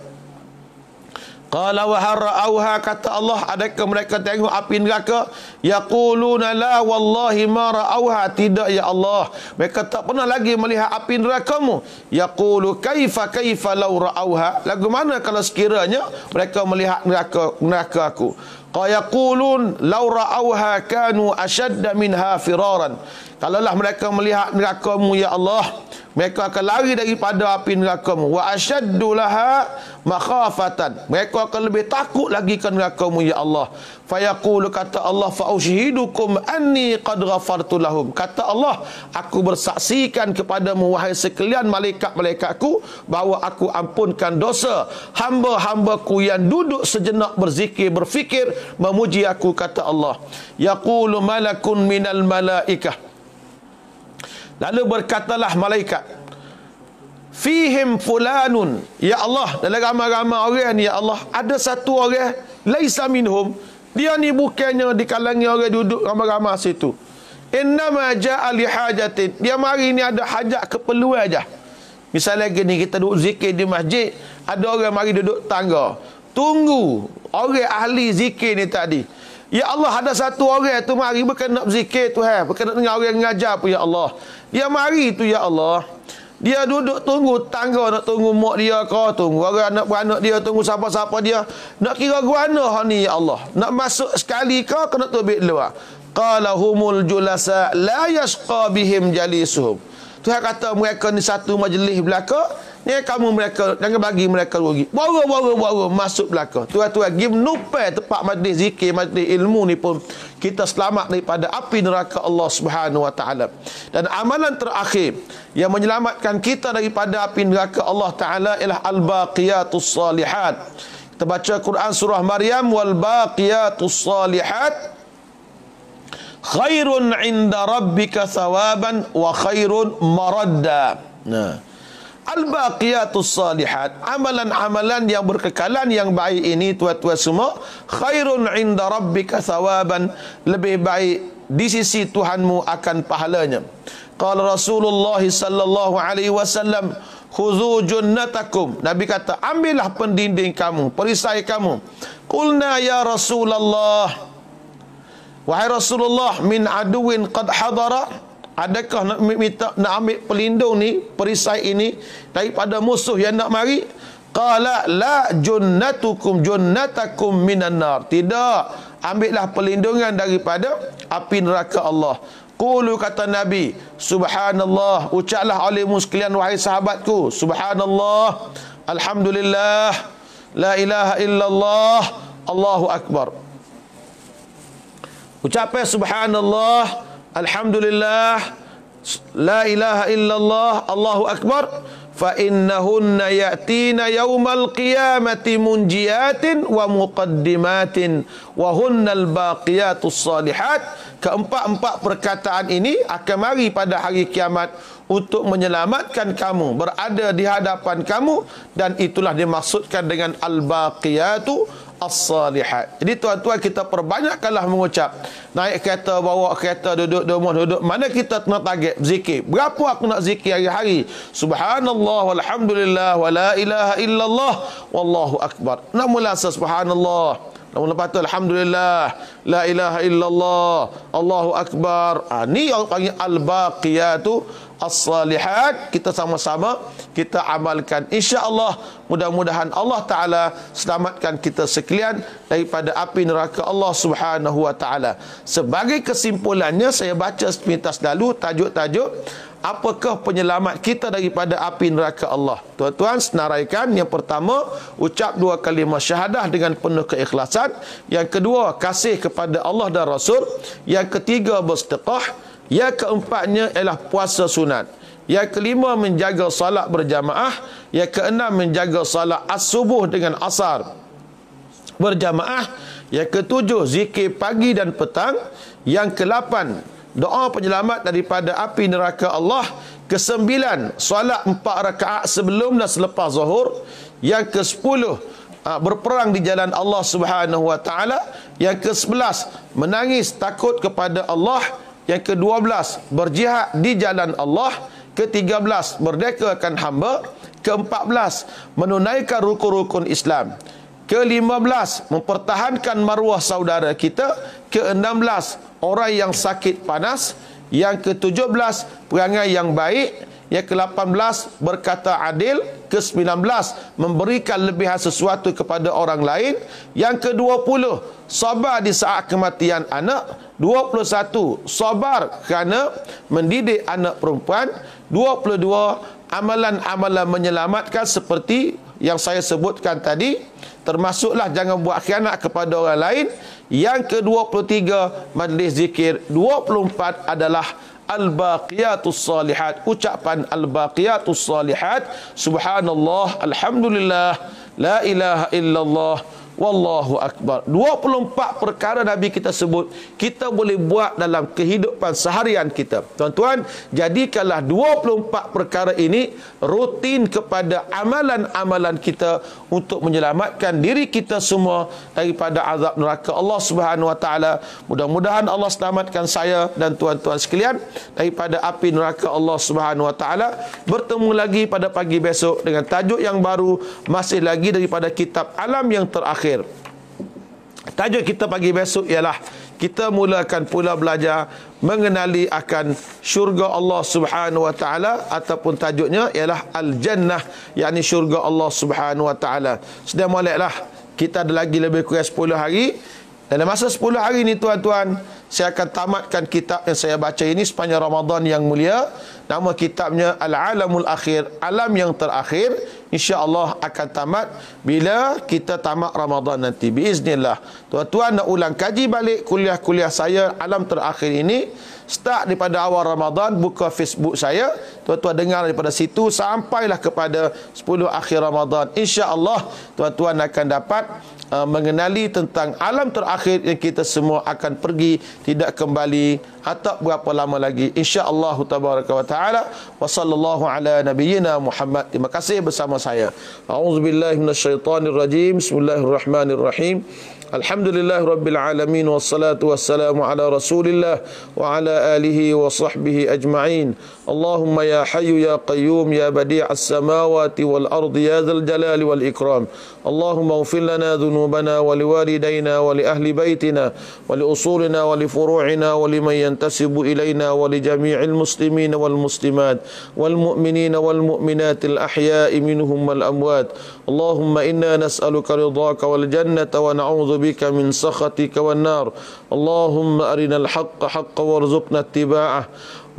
Qala wa harauha kata Allah adakah mereka tengok api neraka yaquluna la wallahi ma raauha tidak ya Allah mereka tak pernah lagi melihat api neraka mu yaqulu kaifa kaifa law raauha lagu mana kalau sekiranya mereka melihat neraka neraka aku qayaqulun law raauha kanu ashadda minha firaran Kalaulah mereka melihat neraka-Mu ya Allah, mereka akan lari daripada api neraka-Mu. Wa asyaddu laha makhafatan. Mereka akan lebih takut lagi ke neraka-Mu ya Allah. Fa yaqulu kata Allah fa ushidukum anni qad ghafartu lahum. Kata Allah, aku bersaksikan kepada mu wahai sekalian malaikat-malaikatku bahawa aku ampunkan dosa hamba-hambaku yang duduk sejenak berzikir berfikir memuji aku kata Allah. Yaqulu malakun minal malaikah. Lalu berkatalah malaikat Fihim fulanun Ya Allah Dalam ramai-ramai orang ni Ya Allah Ada satu orang Laisa minhum Dia ni bukannya di kalangan orang duduk ramai-ramai situ Innama ja'a li hajatin Dia mari ni ada hajat keperluan aja Misalnya gini kita duduk zikir di masjid Ada orang mari duduk tangga Tunggu Orang ahli zikir ni tadi Ya Allah ada satu orang tu mari bukan nak berzikir Tuhan, bukan nak dengar orang mengajar pun ya Allah. Dia ya, mari tu ya Allah. Dia duduk tunggu tangga nak tunggu mak dia ke tunggu orang anak beranak dia tunggu siapa-siapa dia. Nak kira guana hak ni ya Allah. Nak masuk sekali ke kena tu bit luar. Qala humul julasa la yasqa bihim jalisuhum. Tuhan kata mereka ni satu majlis belaka. Ni kamu mereka jangan bagi mereka rugi. Borong-borong-borong masuk belaka. Tuan-tuan Gim nupai tempat majlis zikir, majlis ilmu ni pun kita selamat daripada api neraka Allah Subhanahu Wa Taala. Dan amalan terakhir yang menyelamatkan kita daripada api neraka Allah Taala ialah al-baqiyatus salihat. Kita baca Quran surah Maryam wal baqiyatus salihat khairun inda rabbika sawaban wa khairun maradda. Nah. Al-Baqiyatus Salihat Amalan-amalan yang berkekalan yang baik ini Tuan-tuan semua Khairun inda rabbika thawaban Lebih baik di sisi Tuhanmu akan pahalanya Kala Rasulullah sallallahu alaihi wasallam Khudhu junnatakum Nabi kata ambillah pendinding kamu Perisai kamu Kulna ya Rasulullah Wahai Rasulullah Min aduin qad hadara Adakah nak minta nak ambil pelindung ni, perisai ini daripada musuh yang nak mari? Qala la junnatukum junnatakum minan nar. Tidak. Ambillah pelindungan daripada api neraka Allah. Qulu kata Nabi, subhanallah, ucaplah oleh muslimin wahai sahabatku, subhanallah, alhamdulillah, la ilaha illallah, Allahu akbar. Ucapkan subhanallah, Alhamdulillah La ilaha illallah Allahu Akbar Fa innahunna ya'tina yawmal qiyamati munjiyatin wa muqaddimatin Wa hunnal baqiyatus salihat Keempat-empat perkataan ini akan mari pada hari kiamat Untuk menyelamatkan kamu Berada di hadapan kamu Dan itulah dimaksudkan dengan al-baqiyatu as-salihat. Jadi tuan-tuan kita perbanyakkanlah mengucap. Naik kereta, bawa kereta, duduk rumah, duduk. Mana kita nak target zikir? Berapa aku nak zikir hari-hari? Subhanallah walhamdulillah wa la ilaha illallah wallahu akbar. Nak mula subhanallah. Namun lepas tu Alhamdulillah La ilaha illallah Allahu Akbar ha, Ni yang panggil Al-Baqiyah tu as-salihat kita sama-sama kita amalkan insya-Allah mudah-mudahan Allah taala selamatkan kita sekalian daripada api neraka Allah Subhanahu wa taala. Sebagai kesimpulannya saya baca sepintas lalu tajuk-tajuk apakah penyelamat kita daripada api neraka Allah. Tuan-tuan senaraikan yang pertama ucap dua kalimah syahadah dengan penuh keikhlasan, yang kedua kasih kepada Allah dan Rasul, yang ketiga bersedekah, yang keempatnya ialah puasa sunat. Yang kelima menjaga salat berjamaah. Yang keenam menjaga salat as-subuh dengan asar berjamaah. Yang ketujuh zikir pagi dan petang. Yang kelapan doa penyelamat daripada api neraka Allah. Kesembilan salat empat rakaat sebelum dan selepas zuhur. Yang kesepuluh ah, berperang di jalan Allah Subhanahu Wa Taala. Yang ke menangis takut kepada Allah. Yang ke-12 berjihad di jalan Allah ke-13 merdekakan hamba ke-14 menunaikan rukun-rukun Islam ke-15 mempertahankan maruah saudara kita ke-16 orang yang sakit panas yang ke-17 perangai yang baik yang ke-18 berkata adil Ke-19 memberikan lebihan sesuatu kepada orang lain Yang ke-20 sabar di saat kematian anak 21 sabar kerana mendidik anak perempuan 22 amalan-amalan menyelamatkan seperti yang saya sebutkan tadi termasuklah jangan buat khianat kepada orang lain yang ke-23 majlis zikir 24 adalah al-baqiyatus salihat ucapan al-baqiyatus salihat subhanallah alhamdulillah la ilaha illallah Wallahu akbar 24 perkara Nabi kita sebut Kita boleh buat dalam kehidupan seharian kita Tuan-tuan Jadikanlah 24 perkara ini Rutin kepada amalan-amalan kita Untuk menyelamatkan diri kita semua Daripada azab neraka Allah subhanahu wa ta'ala Mudah-mudahan Allah selamatkan saya Dan tuan-tuan sekalian Daripada api neraka Allah subhanahu wa ta'ala Bertemu lagi pada pagi besok Dengan tajuk yang baru Masih lagi daripada kitab alam yang terakhir akhir. Tajuk kita pagi besok ialah kita mulakan pula belajar mengenali akan syurga Allah Subhanahu wa taala ataupun tajuknya ialah al jannah yakni syurga Allah Subhanahu wa taala. Sudah mulailah kita ada lagi lebih kurang 10 hari. Dalam masa 10 hari ini tuan-tuan, saya akan tamatkan kitab yang saya baca ini sepanjang Ramadan yang mulia. Nama kitabnya Al-Alamul Akhir Alam yang terakhir insya Allah akan tamat Bila kita tamat Ramadan nanti Biiznillah Tuan-tuan nak ulang kaji balik Kuliah-kuliah saya Alam terakhir ini start daripada awal Ramadan buka Facebook saya tuan-tuan dengar daripada situ sampailah kepada 10 akhir Ramadan insya-Allah tuan-tuan akan dapat uh, mengenali tentang alam terakhir yang kita semua akan pergi tidak kembali atau berapa lama lagi insya-Allah tabaraka wa taala wa sallallahu ala nabiyyina Muhammad terima kasih bersama saya auzubillahi bismillahirrahmanirrahim الحمد لله رب العالمين والصلاة والسلام على رسول الله وعلى آله وصحبه أجمعين اللهم يا حي يا قيوم يا بديع السماوات والأرض يا ذا الجلال والإكرام اللهم اغفر لنا ذنوبنا ولوالدينا ولأهل بيتنا ولأصولنا ولفروعنا ولمن ينتسب إلينا ولجميع المسلمين والمسلمات والمؤمنين والمؤمنات الأحياء منهم والأموات اللهم إنا نسألك رضاك والجنة ونعوذ بك من سخطك والنار اللهم أرنا الحق حقا وارزقنا اتباعه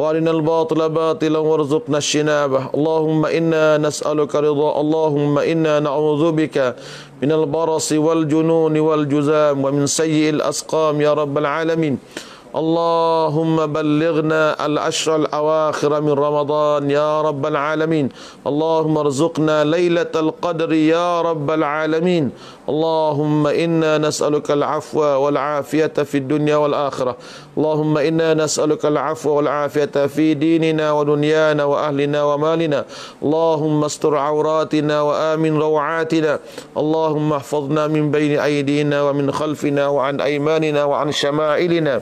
وارنا الباطل باطلا وارزقنا الشنابة اللهم إنا نسألك رضا اللهم إنا نعوذ بك من البرص والجنون والجزام ومن سيء الأسقام يا رب العالمين اللهم بلغنا العشر الأواخر من رمضان يا رب العالمين اللهم ارزقنا ليلة القدر يا رب العالمين اللهم إنا نسألك العفو والعافية في الدنيا والآخرة اللهم إنا نسألك العفو والعافية في ديننا ودنيانا وأهلنا ومالنا اللهم استر عوراتنا وآمن روعاتنا اللهم احفظنا من بين أيدينا ومن خلفنا وعن أيماننا وعن شمائلنا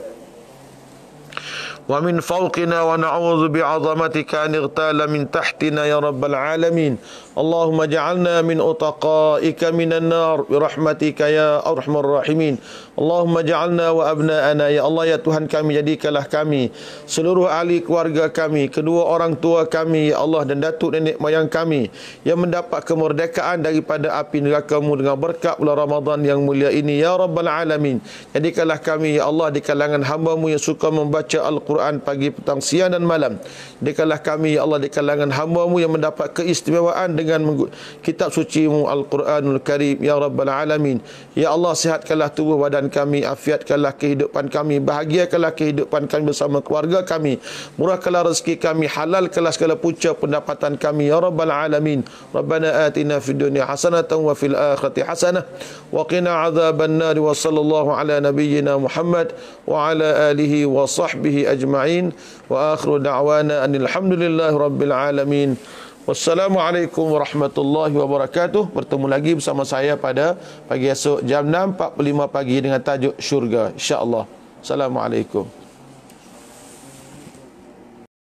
ومن فوقنا ونعوذ بعظمتك أن اغتال من تحتنا يا رب العالمين Allahumma اللهم اجعلنا من أتقائك من النار برحمتك يا أرحم الراحمين اللهم اجعلنا وأبناءنا يا الله يا Tuhan kami jadikanlah kami seluruh ahli keluarga kami kedua orang tua kami ya Allah dan datuk nenek moyang kami yang mendapat kemerdekaan daripada api neraka dengan berkat bulan Ramadan yang mulia ini ya Rabbal Alamin jadikanlah kami ya Allah di kalangan hamba yang suka membaca Al-Quran pagi petang siang dan malam jadikanlah kami ya Allah di kalangan hamba yang mendapat keistimewaan dengan kitab suci-Mu Al-Quranul Karim ya Rabbal Alamin. Ya Allah sihatkanlah tubuh badan kami, afiatkanlah kehidupan kami, bahagiakanlah kehidupan kami bersama keluarga kami, murahkanlah rezeki kami, halalkanlah segala punca pendapatan kami ya Rabbal Alamin. Rabbana atina fid Dunia hasanatan wa fil akhirati hasanah wa qina azaban nar wa sallallahu ala nabiyyina Muhammad wa ala alihi wa sahbihi ajma'in. واخر دعوانا ان الحمد لله رب العالمين Wassalamualaikum warahmatullahi wabarakatuh. Bertemu lagi bersama saya pada pagi esok jam 6.45 pagi dengan tajuk syurga. InsyaAllah. Assalamualaikum.